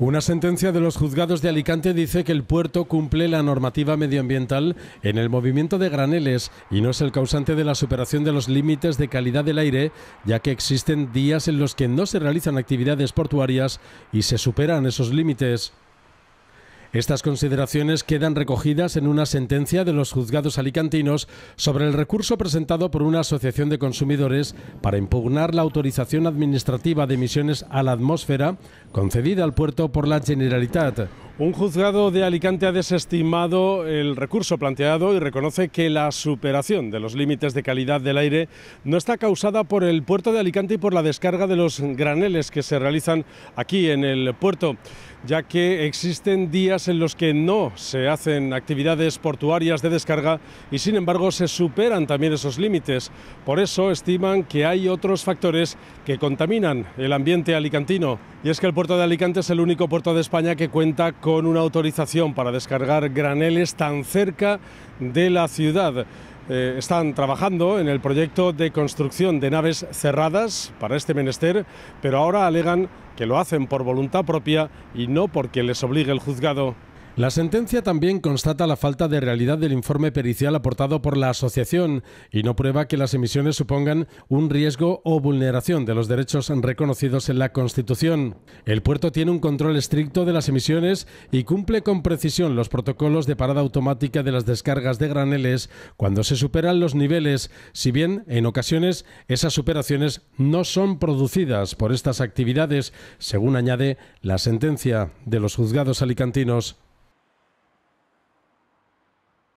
Una sentencia de los juzgados de Alicante dice que el puerto cumple la normativa medioambiental en el movimiento de graneles y no es el causante de la superación de los límites de calidad del aire, ya que existen días en los que no se realizan actividades portuarias y se superan esos límites. Estas consideraciones quedan recogidas en una sentencia de los juzgados alicantinos sobre el recurso presentado por una asociación de consumidores para impugnar la autorización administrativa de emisiones a la atmósfera concedida al puerto por la Generalitat. Un juzgado de Alicante ha desestimado el recurso planteado y reconoce que la superación de los límites de calidad del aire no está causada por el puerto de Alicante y por la descarga de los graneles que se realizan aquí en el puerto ya que existen días en los que no se hacen actividades portuarias de descarga y sin embargo se superan también esos límites. Por eso estiman que hay otros factores que contaminan el ambiente alicantino. Y es que el puerto de Alicante es el único puerto de España que cuenta con una autorización para descargar graneles tan cerca de la ciudad. Eh, están trabajando en el proyecto de construcción de naves cerradas para este menester, pero ahora alegan que lo hacen por voluntad propia y no porque les obligue el juzgado. La sentencia también constata la falta de realidad del informe pericial aportado por la asociación y no prueba que las emisiones supongan un riesgo o vulneración de los derechos reconocidos en la Constitución. El puerto tiene un control estricto de las emisiones y cumple con precisión los protocolos de parada automática de las descargas de graneles cuando se superan los niveles, si bien en ocasiones esas superaciones no son producidas por estas actividades, según añade la sentencia de los juzgados alicantinos.